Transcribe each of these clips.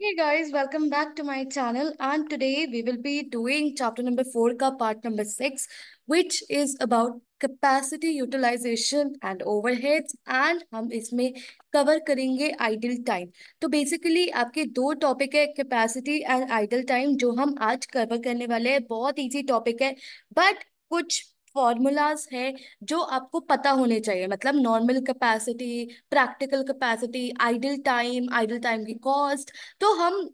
Hey guys, welcome back to my channel and today we will be doing chapter number four, ka part number six, which is about capacity utilization and overheads and हम isme cover karenge idle time. So basically आपके do topic hai capacity and idle time jo हम aaj cover करने wale hai. Bahut easy topic hai, but कुछ formulas है जो आपको पता होने चाहिए मतलब normal capacity practical capacity idle time idle time की कॉस्ट तो हम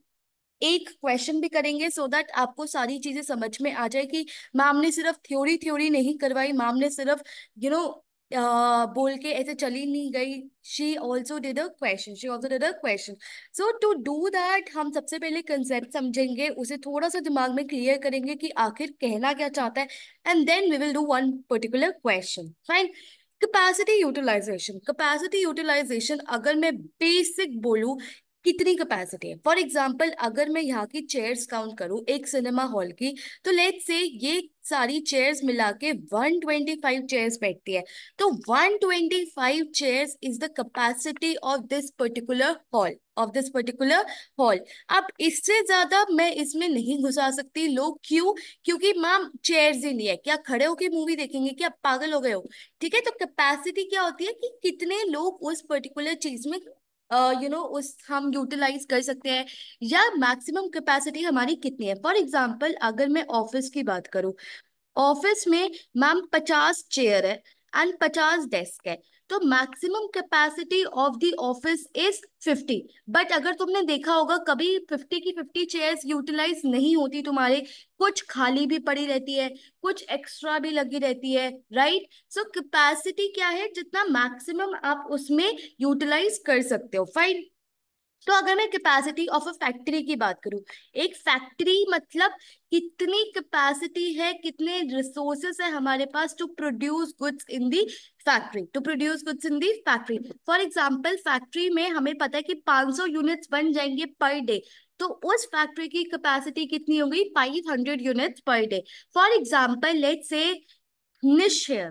एक क्वेश्चन भी करेंगे सो so दैट आपको सारी चीजें समझ में आ जाए कि मैम ने सिर्फ थ्योरी थ्योरी नहीं करवाई मैम ने सिर्फ यू you नो know, बोल के ऐसे चली नहीं गई she also did a question she also did a question so to do that हम सबसे पहले कंसेप्ट समझेंगे उसे थोड़ा सा दिमाग में क्लियर करेंगे कि आखिर कहना क्या चाहता है and then we will do one particular question fine capacity utilization capacity utilization अगर मैं बेसिक बोलूँ कितनी कैपेसिटी है फॉर एग्जाम्पल अगर मैं यहाँ की चेयर्स काउंट करूँ एक सिनेमा हॉल की तो लेट से ये सारी चेयर्स मिला के वन ट्वेंटी फाइव चेयर्स बैठती है तो one twenty five chairs is the capacity of this particular hall of this particular hall अब इससे ज्यादा मैं इसमें नहीं घुसा सकती लोग क्यों क्योंकि मैम चेयर्स ही नहीं है क्या खड़े होके मूवी देखेंगे क्या पागल हो गए हो ठीक है तो कैपेसिटी क्या होती है कि कितने लोग उस पर्टिकुलर चीज में यू नो उस हम यूटिलाइज कर सकते हैं या मैक्सिमम कैपेसिटी हमारी कितनी है फॉर एग्जाम्पल अगर मैं ऑफिस की बात करूँ ऑफिस में मैम पचास चेयर है एंड पचास डेस्क है तो maximum capacity of the office is 50 but अगर तुमने देखा होगा कभी 50 की 50 चेयर्स यूटिलाइज नहीं होती तुम्हारे कुछ खाली भी पड़ी रहती है कुछ एक्स्ट्रा भी लगी रहती है राइट सो कैपेसिटी क्या है जितना मैक्सिमम आप उसमें यूटिलाइज कर सकते हो फाइन तो अगर मैं कैपेसिटी ऑफ अ फैक्ट्री की बात करूं एक फैक्ट्री मतलब कितनी कैपेसिटी है कितने रिसोर्सेस है हमारे पास to produce goods in the factory to produce goods in the factory for example factory में हमें पता है कि 500 यूनिट्स बन जाएंगे पर डे तो उस फैक्ट्री की कैपेसिटी कितनी हो गई hundred units per day for example let's say निश्चय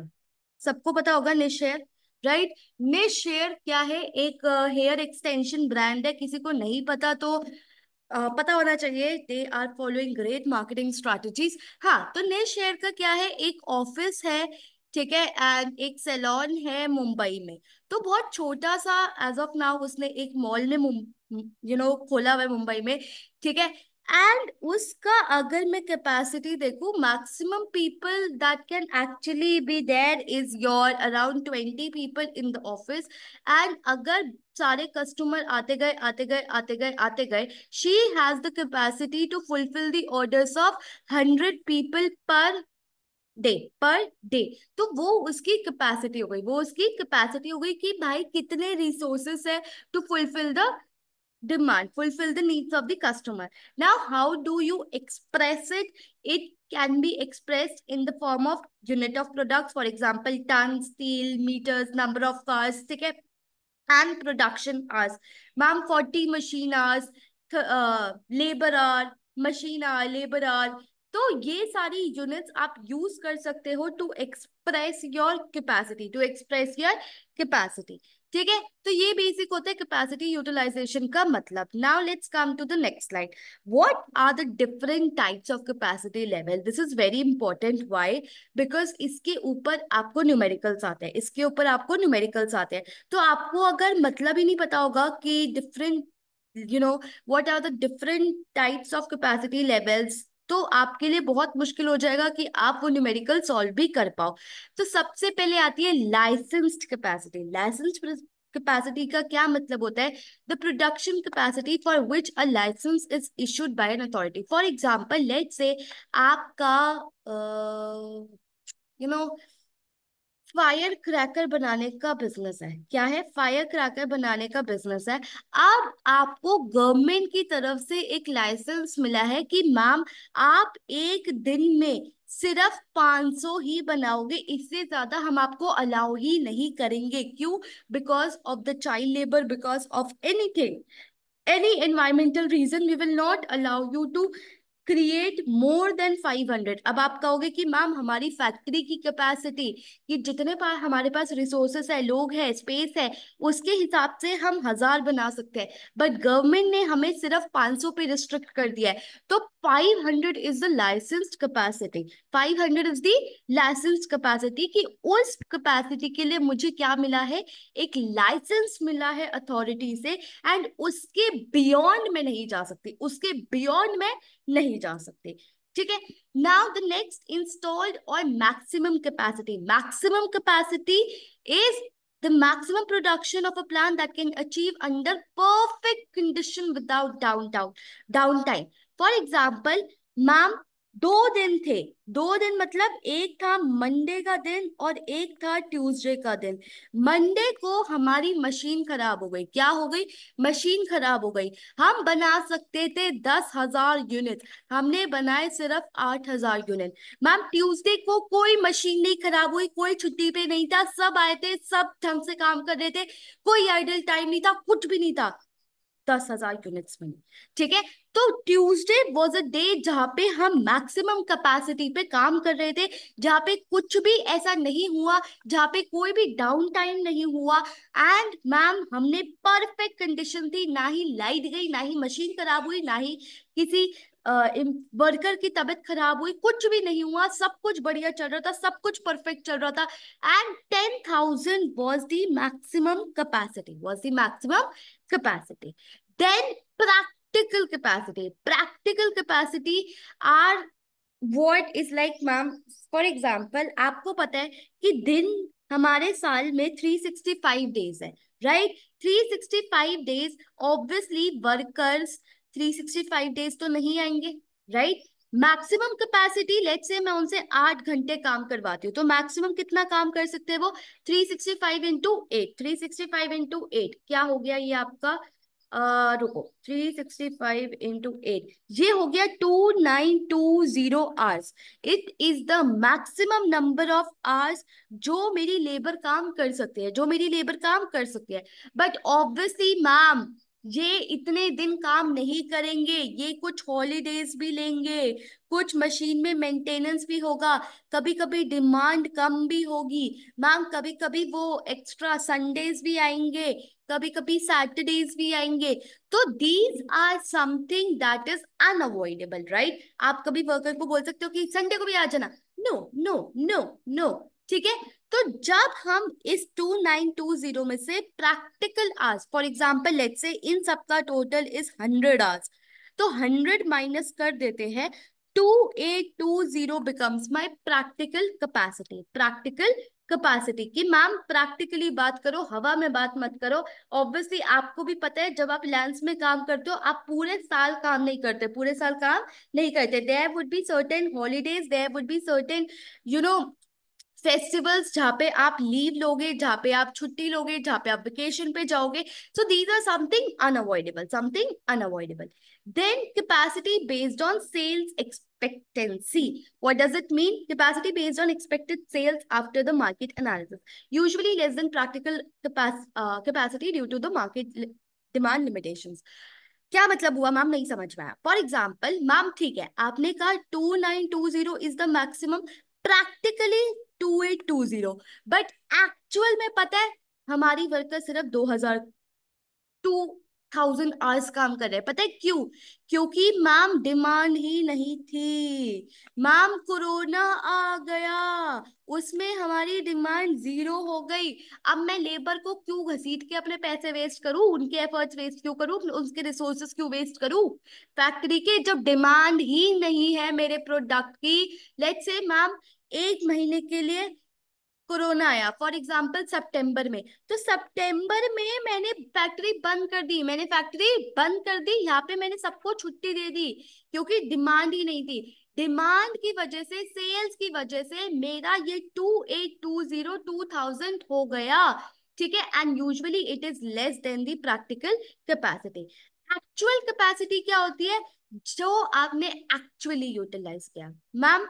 सबको पता होगा निश्चय राइट मिस शेयर क्या है एक हेयर एक्सटेंशन ब्रांड है किसी को नहीं पता तो uh, पता होना चाहिए they are following great marketing strategies हाँ तो नेश शेयर का क्या है एक ऑफिस है ठीक है एंड एक सैलॉन है मुंबई में तो बहुत छोटा सा एज ऑफ नाउ उसने एक मॉल में यू नो खोला हुआ है मुंबई में ठीक है एंड उसका अगर मैं कैपेसिटी देखू maximum people that can actually be there is your around twenty people in the office and अगर सारे कस्टमर आते गए आते गए आते गए आते गए she has the capacity to fulfil the orders of hundred people per day per day तो वो उसकी कैपेसिटी हो गई वो उसकी कैपेसिटी हो गई कि भाई कितने रिसोर्सेस है to fulfil the demand fulfill the needs of the customer now how do you express it it can be expressed in the form of unit of products for example ton steel meters number of cars ticket and production hours ma'am 40 machine hours uh, labor hour machine hour labor hour तो ये सारी units आप use कर सकते हो to express your capacity to express your capacity ठीक है तो ये बेसिक होता है कैपेसिटी यूटिलाइजेशन का मतलब now let's come to the next slide what are the different types of capacity level this is very important why because इसके ऊपर आपको न्यूमेरिकल्स आते हैं इसके ऊपर आपको न्यूमेरिकल्स आते हैं तो आपको अगर मतलब ही नहीं पता होगा कि different you know what are the different types of capacity levels तो आपके लिए बहुत मुश्किल हो जाएगा कि आप वो न्यूमेरिकल सॉल्व भी कर पाओ तो सबसे पहले आती है लाइसेंस्ड कैपेसिटी लाइसेंस्ड कैपेसिटी का क्या मतलब होता है the production capacity for which a licence is issued by an authority for example let's say आपका यू uh, नो you know, फायर क्रैकर बनाने का बिजनेस है क्या है फायर क्रैकर बनाने का बिजनेस है अब आपको गवर्नमेंट की तरफ से एक लाइसेंस मिला है कि मैम आप एक दिन में सिर्फ 500 ही बनाओगे इससे ज्यादा हम आपको अलाउ ही नहीं करेंगे क्यों because of the child labour because of anything any environmental reason we will not allow you to create more than 500 अब आप कहोगे कि मैम हमारी फैक्ट्री की कैपेसिटी कि जितने पास हमारे पास रिसोर्सेस है लोग हैं स्पेस है उसके हिसाब से हम हजार बना सकते हैं बट गवर्नमेंट ने हमें सिर्फ 500 पे रिस्ट्रिक्ट कर दिया है तो 500 is the licensed capacity 500 is the licence capacity कि उस कैपेसिटी के लिए मुझे क्या मिला है एक लाइसेंस मिला है अथॉरिटी से एंड उसके बियॉन्ड में नहीं जा सकती उसके बियॉन्ड में नहीं जा सकते ठीक है नाउ द नेक्स्ट इंस्टॉल्ड और maximum capacity maximum capacity is the maximum production of a plan that can achieve under perfect condition without down town downtime for example ma'am दो दिन थे दो दिन मतलब एक था मंडे का दिन और एक था ट्यूसडे का दिन मंडे को हमारी मशीन खराब हो गई क्या हो गई मशीन खराब हो गई हम बना सकते थे दस हजार यूनिट हमने बनाए सिर्फ आठ हजार यूनिट मैम ट्यूसडे को कोई मशीन नहीं खराब हुई कोई छुट्टी पे नहीं था सब आए थे सब ढंग से काम कर रहे थे कोई आइडल टाइम नहीं था कुछ भी नहीं था दस हजार यूनिट्स में ठीक है तो ट्यूसडे वॉज अ डे जहाँ पे हम मैक्सिमम कैपेसिटी पे काम कर रहे थे जहाँ पे कुछ भी ऐसा नहीं हुआ जहाँ पे कोई भी डाउन टाइम नहीं हुआ एंड मैम हमने परफेक्ट कंडीशन थी ना ही लाइट गई ना ही मशीन खराब हुई ना ही किसी वर्कर uh, की तबीयत खराब हुई कुछ भी नहीं हुआ सब कुछ बढ़िया चल रहा था सब कुछ परफेक्ट चल रहा था and ten thousand was the maximum capacity was the maximum capacity then practice practical capacity. Practical capacity are what is like ma'am for example aapko pata hai ki din hamare saal mein 365 days hai right? 365 days obviously workers 365 days to nahi aayenge right? Maximum capacity let's say मैं उनसे आठ घंटे काम करवाती हूँ तो maximum कितना काम कर सकते हैं वो three sixty five into eight three sixty five into eight क्या हो गया ये आपका रुको three sixty five into eight ये हो गया two nine two zero hours it is the maximum number of hours जो मेरी लेबर काम कर सकते हैं जो मेरी लेबर काम कर सकते हैं बट ऑब्वियसली मैम ये इतने दिन काम नहीं करेंगे ये कुछ हॉलीडेज भी लेंगे कुछ मशीन में मेंटेनेंस भी होगा कभी कभी डिमांड कम भी होगी मैम कभी कभी वो एक्स्ट्रा संडेज भी आएंगे कभी कभी सैटरडेज भी आएंगे तो these are something that is unavoidable right आप कभी वर्कर को बोल सकते हो कि संडे को भी आ जाना नो नो नो नो ठीक है तो जब हम इस 2920 में से practical hours for example let's say इन सब का टोटल इज 100 आवर्स तो 100 माइनस कर देते हैं 2820 becomes my practical capacity practical capacity कि मैम प्रैक्टिकली बात करो हवा में बात मत करो ऑब्वियसली आपको भी पता है जब आप लैंस में काम करते हो आप पूरे साल काम नहीं करते पूरे साल काम नहीं करते there would be certain holidays there would be certain you know festivals जहाँ पे आप लीव लोगे जहाँ पे आप छुट्टी लोगे जहाँ पे आप वेकेशन पे जाओगे so these are something unavoidable something unavoidable Then capacity based on sales expectancy. What does it mean? Capacity based on expected sales after the market analysis. Usually less than practical capac uh, capacity due to the market li demand limitations. क्या मतलब हुआ ma'am नहीं समझ में आया for example ma'am ठीक है आपने कहा two nine two zero is the maximum practically two eight two zero but actual में पता है हमारी वर्कर सिर्फ दो हजार टू थाउजेंड आवर्स काम कर रहे हैं पता है क्यों क्योंकि मैम डिमांड ही नहीं थी मैम कोरोना आ गया उसमें हमारी डिमांड जीरो हो गई अब मैं लेबर को क्यों घसीट के अपने पैसे वेस्ट करूं उनके एफर्ट्स वेस्ट क्यों करूं उनके रिसोर्सेस क्यों वेस्ट करूं फैक्ट्री के जब डिमांड ही नहीं है मेरे प्रोडक्ट की लेट से मैम एक महीने के लिए कोरोना आया फॉर एग्जाम्पल सेप्टेम्बर में तो सेप्टेम्बर में मैंने फैक्ट्री बंद कर दी मैंने फैक्ट्री बंद कर दी यहाँ पे मैंने सबको छुट्टी दे दी क्योंकि डिमांड ही नहीं थी डिमांड की वजह से सेल्स की वजह से मेरा ये two eight two zero two thousand हो गया ठीक है and usually it is less than the practical capacity actual capacity क्या होती है जो आपने एक्चुअली यूटिलाइज किया मैम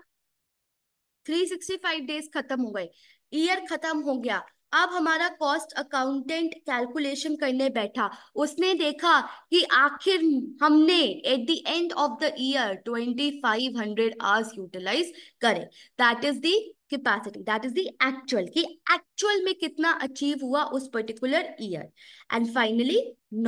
365 डेज खत्म हो गए ईयर खत्म हो गया अब हमारा कॉस्ट अकाउंटेंट कैलकुलेशन करने बैठा उसने देखा कि आखिर हमने at the end of the year 2500 hours utilize करे that is the capacity that is the actual कि एक्चुअल में कितना अचीव हुआ उस particular year and finally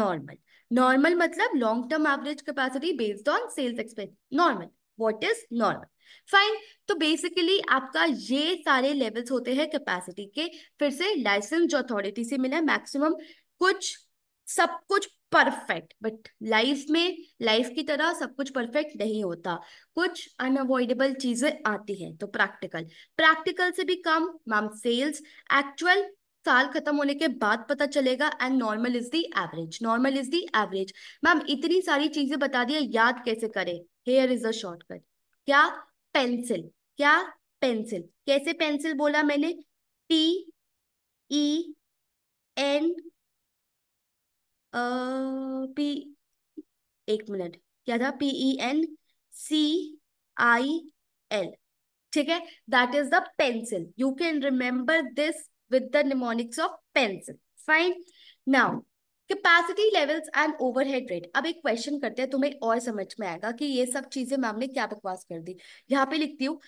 normal normal मतलब long term average capacity based on sales expense normal what is normal fine तो basically आपका ये सारे लेवल्स होते हैं कैपेसिटी के फिर से लाइसेंस जो अथॉरिटी से मिला मैक्सिमम कुछ सब कुछ परफेक्ट बट लाइफ में लाइफ की तरह सब कुछ परफेक्ट नहीं होता कुछ अनअवॉइडेबल चीजें आती हैं तो प्रैक्टिकल प्रैक्टिकल से भी कम मैम सेल्स एक्चुअल साल खत्म होने के बाद पता चलेगा and normal is the average normal is the average ma'am इतनी सारी चीजें बता दिया याद कैसे करें हेयर इज अ शॉर्टकट क्या पेंसिल क्या पेंसिल कैसे पेंसिल बोला मैंने पी ई एन पी एक मिनट क्या था P E N C I L ठीक है that is the pencil you can remember this with the mnemonics of pencil fine now capacity levels and overhead rate अब एक question करते हैं तुम्हें और समझ में आएगा कि ये सब चीजें मैम ने क्या बकवास कर दी यहाँ पे लिखती हूँ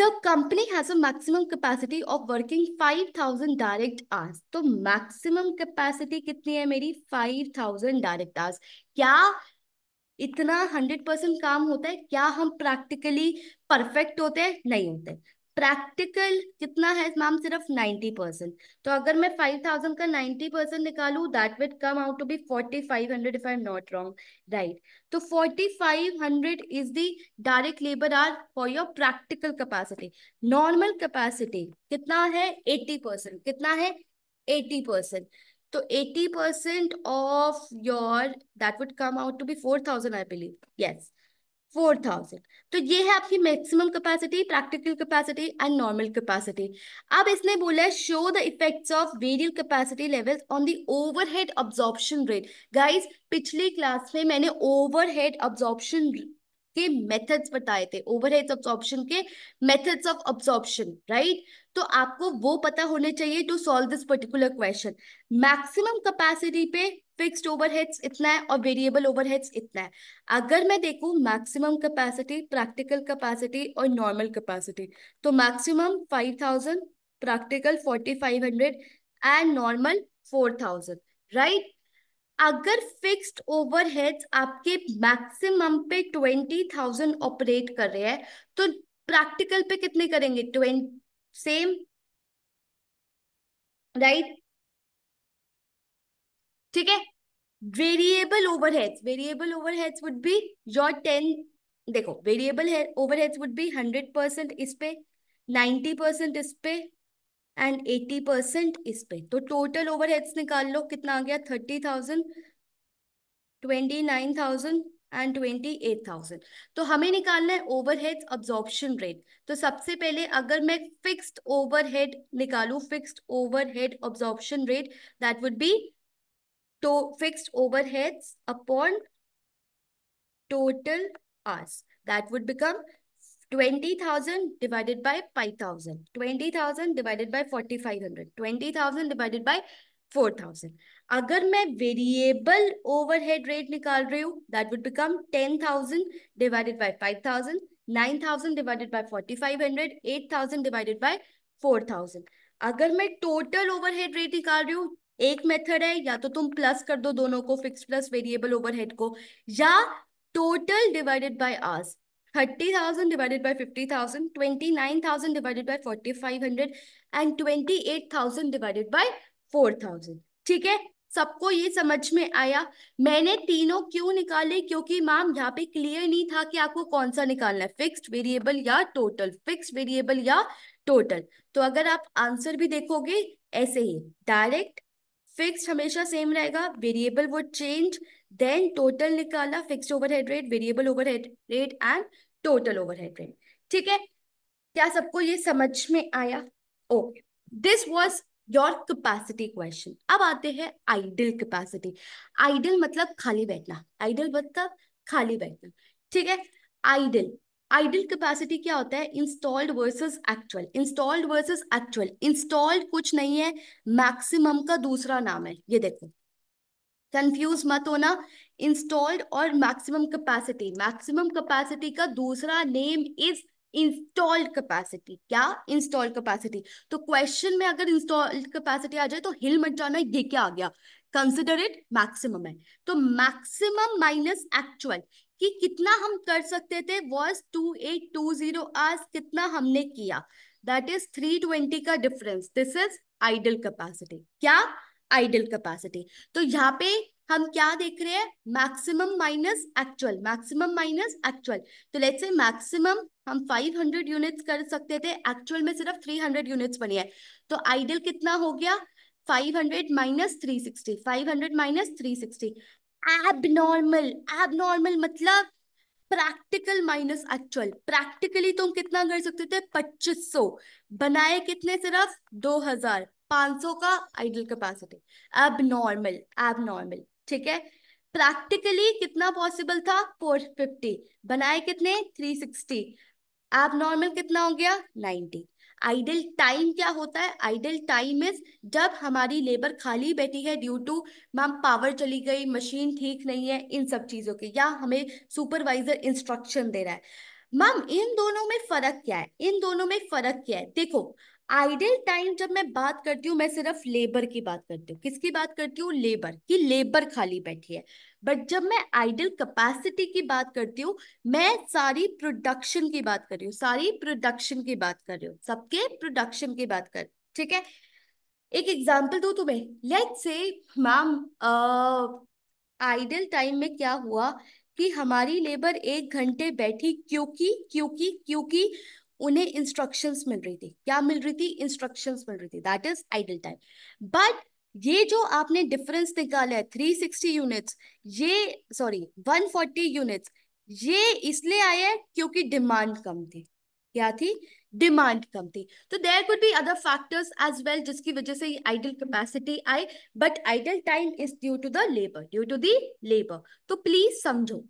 the company has maximum capacity of working five thousand direct hours तो मैक्सिमम कैपेसिटी कितनी है मेरी फाइव थाउजेंड डायरेक्ट आर्स क्या इतना हंड्रेड परसेंट काम होता है क्या हम प्रैक्टिकली परफेक्ट होते हैं नहीं होते प्रैक्टिकल कितना है मैम सिर्फ नाइन्टी परसेंट तो अगर मैं फाइव थाउजेंड का नाइन्टी परसेंट निकालू that would come out to be forty five hundred if I am not wrong right तो forty five hundred is the direct labour hour for your practical capacity normal capacity कितना है eighty percent कितना है eighty percent तो eighty percent of your that would come out to be four thousand I believe yes four thousand तो ये है आपकी maximum capacity practical capacity and normal capacity अब इसने बोला है शो द इफेक्ट्स ऑफ वेरियल capacity levels on the overhead absorption rate guys पिछली क्लास में मैंने ओवरहेड अब्जॉर्प्शन के मेथड्स बताए थे ओवरहेड अब्सॉर्प्शन के मेथड्स ऑफ अब्सॉर्प्शन राइट तो आपको वो पता होने चाहिए to solve this particular question maximum capacity पे फिक्स्ड ओवरहेड्स इतना है और वेरिएबल ओवरहेड्स इतना है अगर मैं देखूँ मैक्सिमम कैपेसिटी प्रैक्टिकल कैपेसिटी और नॉर्मल कैपेसिटी तो maximum five thousand practical forty five hundred and normal four thousand right अगर फिक्स्ड ओवरहेड्स आपके मैक्सिमम पे ट्वेंटी थाउजेंड ऑपरेट कर रहे हैं तो प्रैक्टिकल पे कितने करेंगे ट्वेंट सेम राइट ठीक है variable overheads variable overheads would be your ten देखो variable overheads would be hundred percent इस पे नाइन्टी परसेंट इस पे एंड एटी परसेंट इस पे तो टोटल ओवरहेड्स निकाल लो कितना आ गया thirty thousand twenty nine thousand and twenty eight thousand तो हमें निकालना है ओवरहेड अब्जॉर्प्शन रेट तो सबसे पहले अगर मैं फिक्स्ड ओवरहेड निकालू fixed overhead absorption rate that would be So fixed overheads upon total hours. That would become 20,000 divided by 5,000. 20,000 divided by 4,500. 20,000 divided by 4,000. Agar mein variable overhead rate nikal that would become 10,000 divided by 5,000. 9,000 divided by 4,500. 8,000 divided by 4,000. Agar mein total overhead rate nikal एक method है या तो तुम plus कर दो दोनों को fix plus variable overhead को या total divided by hours thirty thousand divided by fifty thousand twenty nine thousand divided by forty five hundred and twenty eight thousand divided by four thousand ठीक है सबको ये समझ में आया मैंने तीनों क्यों निकाले क्योंकि मैम यहाँ पे क्लियर नहीं था कि आपको कौन सा निकालना है फिक्स्ड वेरिएबल या टोटल फिक्स्ड वेरिएबल या टोटल तो अगर आप आंसर भी देखोगे ऐसे ही डायरेक्ट फिक्स्ड हमेशा सेम रहेगा वेरिएबल वो चेंज देन टोटल निकाला fixed overhead rate variable overhead rate and total overhead rate ठीक है क्या सबको ये समझ में आया okay this was your capacity question अब आते हैं आइडल कैपेसिटी आइडल मतलब खाली बैठना आइडल मतलब खाली बैठना ठीक है आइडल आइडल कैपेसिटी क्या होता है installed versus actual installed versus actual installed कुछ नहीं है मैक्सिमम का दूसरा नाम है ये देखो कंफ्यूज मत होना इंस्टॉल्ड और मैक्सिमम कैपेसिटी मैक्सिमम कैपेसिटी का दूसरा नेम इज इंस्टॉल्ड कैपेसिटी क्या इंस्टॉल्ड कैपेसिटी तो क्वेश्चन में अगर इंस्टॉल्ड कैपेसिटी आ जाए तो हिल मत जाना ये क्या आ गया कंसिडर इट मैक्सिमम है तो मैक्सिमम माइनस एक्चुअल कि कितना हम कर सकते थे was two eight two zero आज कितना हमने किया दैट इज थ्री ट्वेंटी का difference this is idle capacity क्या आइडल कैपेसिटी तो यहाँ पे हम क्या देख रहे हैं maximum minus actual maximum minus actual तो लेट्स से मैक्सिमम हम 500 यूनिट्स कर सकते थे एक्चुअल में सिर्फ 300 यूनिट्स बनी है तो आइडल कितना हो गया 500 minus three sixty five hundred minus three abnormal abnormal मतलब प्रैक्टिकल माइनस एक्चुअल प्रैक्टिकली तुम कितना कर सकते थे पच्चीस सौ बनाए कितने सिर्फ दो हजार पांच सौ का आइडियल कैपेसिटी अब नॉर्मल एब नॉर्मल ठीक है प्रैक्टिकली कितना पॉसिबल था फोर फिफ्टी बनाए कितने थ्री सिक्सटी एब नॉर्मल कितना हो गया नाइनटी आइडल टाइम क्या होता है आइडल टाइम इज जब हमारी लेबर खाली बैठी है ड्यू टू मैम पावर चली गई मशीन ठीक नहीं है इन सब चीजों की या हमें सुपरवाइजर इंस्ट्रक्शन दे रहा है मैम इन दोनों में फर्क क्या है इन दोनों में फर्क क्या है देखो आइडियल टाइम जब मैं बात करती हूँ मैं सिर्फ लेबर की बात करती हूँ किसकी बात करती हूँ लेबर कि लेबर खाली बैठी है बट जब मैं आइडियल कैपेसिटी की बात करती हूँ मैं सारी प्रोडक्शन की बात कर रही हूँ सारी प्रोडक्शन की बात कर रही हूँ सबके प्रोडक्शन की बात कर ठीक है एक एग्जाम्पल दो तुम्हें लेट से मैम आइडियल टाइम में क्या हुआ कि हमारी लेबर एक घंटे बैठी क्योंकि क्योंकि क्योंकि उन्हें इंस्ट्रक्शंस मिल रही थी क्या मिल रही थी इंस्ट्रक्शंस मिल रही थी that is idle time but ये जो आपने डिफरेंस निकाला है 360 यूनिट्स ये सॉरी 140 यूनिट्स ये इसलिए आया है क्योंकि डिमांड कम थी क्या थी डिमांड कम थी तो there could be other factors as well जिसकी वजह से आइडल कैपेसिटी आई but idle time is due to the labour due to the labour तो प्लीज समझो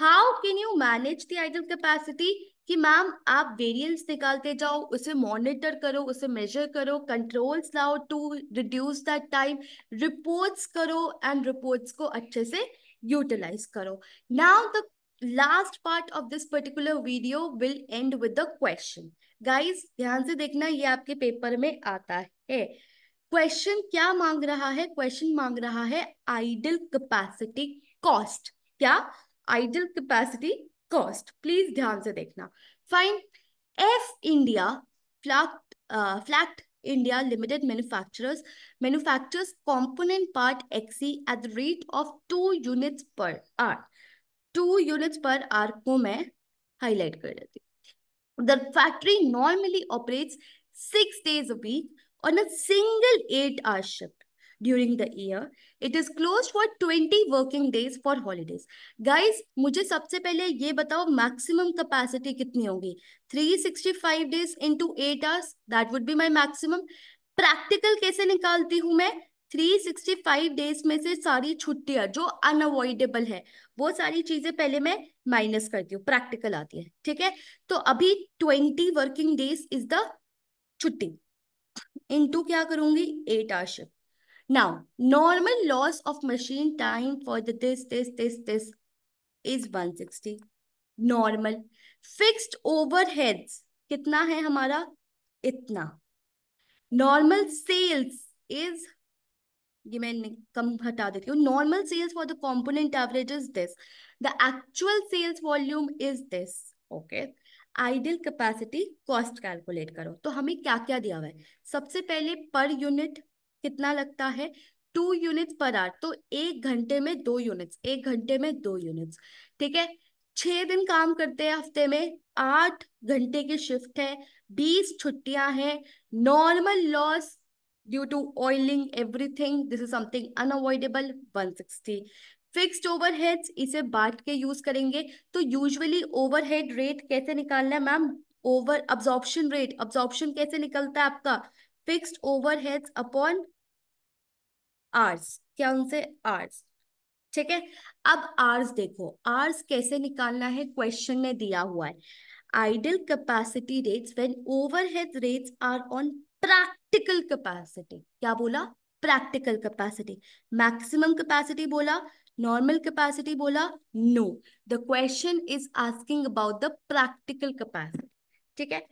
how can you manage the idle capacity कि मैम आप वेरिएंस निकालते जाओ उसे मॉनिटर करो उसे मेजर करो कंट्रोल्स लाओ to reduce that time reports करो एंड रिपोर्ट्स को अच्छे से यूटिलाइज करो now the last part of this particular video will end with the question guys ध्यान से देखना ये आपके पेपर में आता है क्वेश्चन क्या मांग रहा है क्वेश्चन मांग रहा है आइडल कैपेसिटी कॉस्ट क्या आइडल कैपेसिटी कॉस्ट प्लीज ध्यान से देखना fine F India Flakt Flakt India Limited manufactures manufactures component part XE at the rate of 2 units per hour. 2 units per hour को मैं highlight कर देती The factory normally operates 6 days a week on a single 8 hour shift. during the year. It is closed for 20 working days for holidays. Guys, मुझे सबसे पहले ये बताओ maximum capacity कितनी होगी 365 days into 8 hours that would be my maximum. Practical कैसे निकालती हूँ मैं 365 डेज में से सारी छुट्टियां जो अनअवॉइडेबल है वो सारी चीजें पहले मैं माइनस करती हूँ प्रैक्टिकल आती है ठीक है तो अभी 20 वर्किंग डेज इज द छुट्टी इनटू क्या करूंगी eight hour shift Now, normal loss of machine time for the this, this, this, this is 160. Normal. Fixed overheads. कितना है हमारा इतना नॉर्मल सेल्स इज ये मैं कम हटा देती हूँ normal sales for the component average is this the actual sales volume is this okay ideal capacity cost calculate करो तो हमें क्या क्या दिया हुआ है सबसे पहले पर यूनिट कितना लगता है टू यूनिट्स पर आर तो एक घंटे में दो यूनिट्स एक घंटे में दो यूनिट्स ठीक है छह दिन काम करते हैं हफ्ते में आठ घंटे की शिफ्ट है बीस छुट्टियां हैं normal loss due to oiling everything this is something unavoidable 160 fixed overheads इसे बांट के यूज करेंगे तो यूजुअली ओवरहेड रेट कैसे निकालना है ma'am over absorption rate absorption कैसे निकलता है आपका फिक्स्ड ओवरहेड्स अपॉन आर्स क्या उनसे आर्स ठीक है अब आर्स देखो आर्स कैसे निकालना है क्वेश्चन ने दिया हुआ है ideal capacity rates when overhead rates are on practical capacity क्या बोला प्रैक्टिकल कैपेसिटी मैक्सिमम कैपेसिटी बोला नॉर्मल कैपेसिटी बोला no the question is asking about the practical capacity ठीक है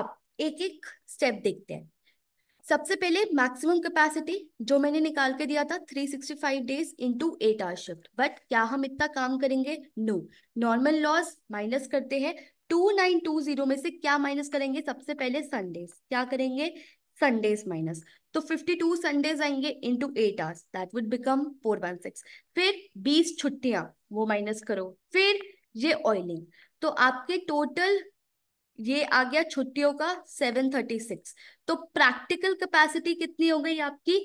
अब एक एक स्टेप देखते हैं सबसे पहले मैक्सिमम कैपेसिटी जो मैंने निकाल के दिया था 365 days into 8 hour shift but क्या हम इतना काम करेंगे नो नॉर्मल लॉस माइनस करते हैं 2920 में से क्या माइनस करेंगे सबसे पहले संडेज क्या करेंगे संडेज माइनस तो 52 संडेज आएंगे into 8 hours that would become 416 फिर 20 छुट्टियां वो माइनस करो फिर ये ऑयलिंग तो आपके टोटल ये आ गया छुट्टियों का सिक्स तो प्रैक्टिकल कैपेसिटी कितनी हो गई आपकी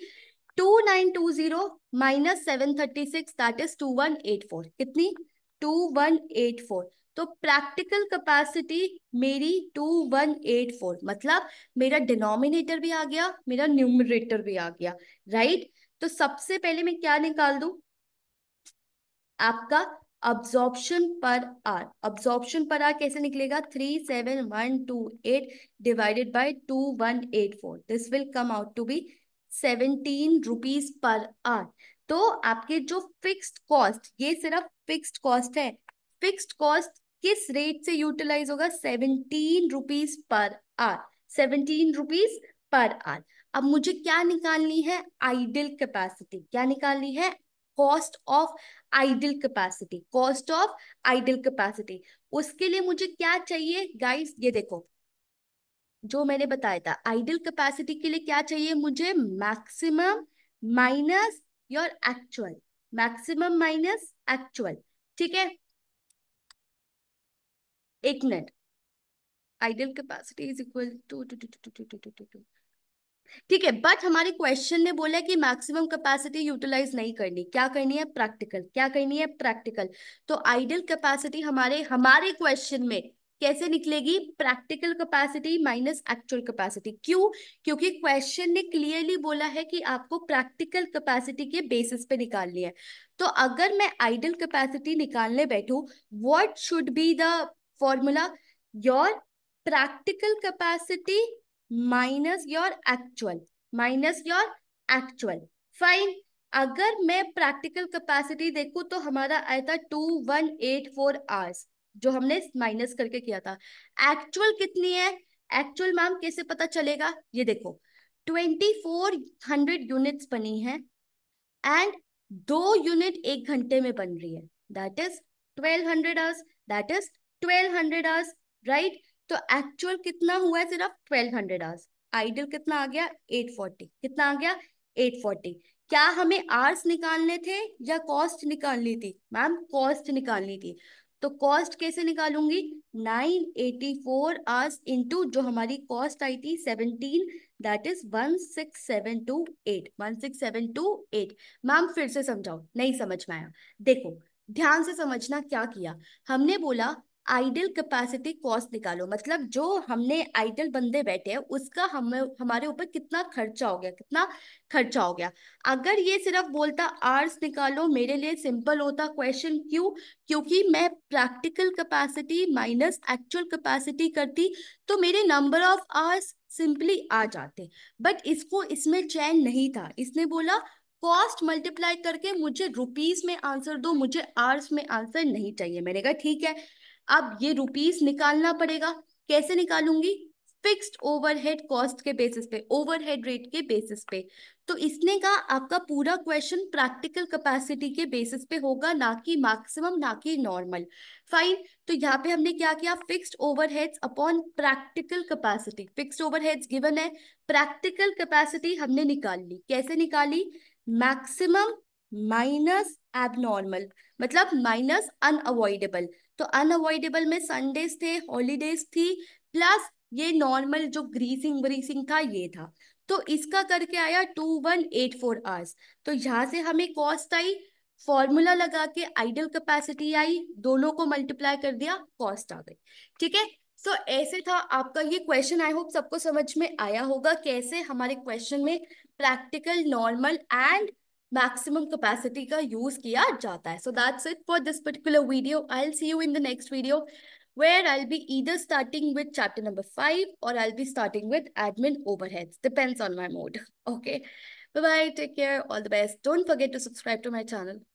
zero minus six that is four कितनी फोर तो प्रैक्टिकल कैपेसिटी मेरी टू वन एट फोर मतलब मेरा डिनोमिनेटर भी आ गया मेरा न्यूमरेटर भी आ गया राइट right? तो सबसे पहले मैं क्या निकाल दू आपका अब्सॉर्प्शन पर आर अब्सॉर्प्शन पर आर कैसे निकलेगा three seven one two eight divided by two one eight four this will come out to be seventeen rupees per hour तो आपके जो फिक्स्ड कॉस्ट ये सिर्फ फिक्स्ड कॉस्ट है फिक्स्ड कॉस्ट किस रेट से यूटिलाइज होगा seventeen rupees per hour seventeen rupees per hour अब मुझे क्या निकालनी है आइडियल कैपेसिटी क्या निकालनी है cost of ideal capacity cost of ideal capacity उसके लिए मुझे क्या चाहिए गाइस ये देखो जो मैंने बताया था आइडियल कैपेसिटी के लिए क्या चाहिए मुझे maximum minus your actual maximum minus actual ठीक है एक minute ideal capacity is equal to two two two two two two two ठीक है बट हमारे क्वेश्चन ने बोला कि मैक्सिमम कैपेसिटी यूटिलाइज नहीं करनी क्या करनी है प्रैक्टिकल क्या करनी है प्रैक्टिकल तो आइडियल कैपेसिटी हमारे हमारे क्वेश्चन में कैसे निकलेगी practical capacity minus actual capacity क्यों क्योंकि क्वेश्चन ने क्लियरली बोला है कि आपको प्रैक्टिकल कैपेसिटी के बेसिस पे निकालनी है तो अगर मैं आइडियल कैपेसिटी निकालने बैठू what should be the formula your practical capacity minus your actual minus your actual fine अगर मैं प्रैक्टिकल कैपेसिटी देखू तो हमारा आया था two one eight four hours जो हमने माइनस करके किया था एक्चुअल कितनी है एक्चुअल मैम कैसे पता चलेगा ये देखो ट्वेंटी फोर हंड्रेड यूनिट बनी है एंड दो यूनिट एक घंटे में बन रही है that is twelve hundred hours that is twelve hundred hours right तो एक्चुअल कितना हुआ है सिर्फ ट्वेल्व हंड्रेड आवर्स आइडियल कितना आ गया एट फोर्टी कितना आ गया एट फोर्टी क्या हमें आर्स निकालने थे या कॉस्ट निकालनी थी मैम कॉस्ट निकालनी थी तो कॉस्ट कैसे निकालूंगी nine eighty four hours into जो हमारी कॉस्ट आई थी seventeen that is one one six six seven seven two eight two eight ma'am फिर से समझाओ नहीं समझ में आया देखो ध्यान से समझना क्या किया हमने बोला आइडल कैपेसिटी कॉस्ट निकालो मतलब जो हमने आइडल बंदे बैठे हैं उसका हमें हमारे ऊपर कितना खर्चा हो गया कितना खर्चा हो गया अगर ये सिर्फ बोलता आर्स निकालो मेरे लिए सिंपल होता क्वेश्चन क्यों क्योंकि मैं practical capacity minus actual capacity करती तो मेरे नंबर ऑफ आर्स सिंपली आ जाते बट इसको इसमें चैन नहीं था इसने बोला कॉस्ट मल्टीप्लाई करके मुझे रुपीस में आंसर दो मुझे आर्स में आंसर नहीं चाहिए मैंने कहा ठीक है अब ये रुपीस निकालना पड़ेगा कैसे निकालूंगी फिक्स्ड ओवरहेड कॉस्ट के बेसिस पे ओवरहेड रेट के बेसिस पे तो इसने का आपका पूरा क्वेश्चन प्रैक्टिकल कैपेसिटी के बेसिस पे होगा ना कि मैक्सिमम ना कि नॉर्मल फाइन तो यहाँ पे हमने क्या किया fixed overheads upon practical capacity fixed overheads given है प्रैक्टिकल कैपेसिटी हमने निकाल ली कैसे निकाली मैक्सिमम माइनस एबनॉर्मल मतलब माइनस अनअवॉइडेबल तो अनअवॉइडेबल में संडेज थे हॉलीडेज थी प्लस ये नॉर्मल जो ग्रीसिंग व्रीसिंग था ये था तो इसका करके आया two one eight four hours तो यहाँ से हमें कॉस्ट आई फॉर्मूला लगा के आइडल कैपेसिटी आई दोनों को मल्टीप्लाई कर दिया कॉस्ट आ गई ठीक है सो ऐसे था आपका ये क्वेश्चन आई होप सबको समझ में आया होगा कैसे हमारे क्वेश्चन में practical normal and maximum capacity का यूज किया जाता है so that's it for this particular video I'll see you in the next video where I be either starting with chapter number five और I be starting with admin overheads depends on my mode okay bye take care all the best don't forget to subscribe to my channel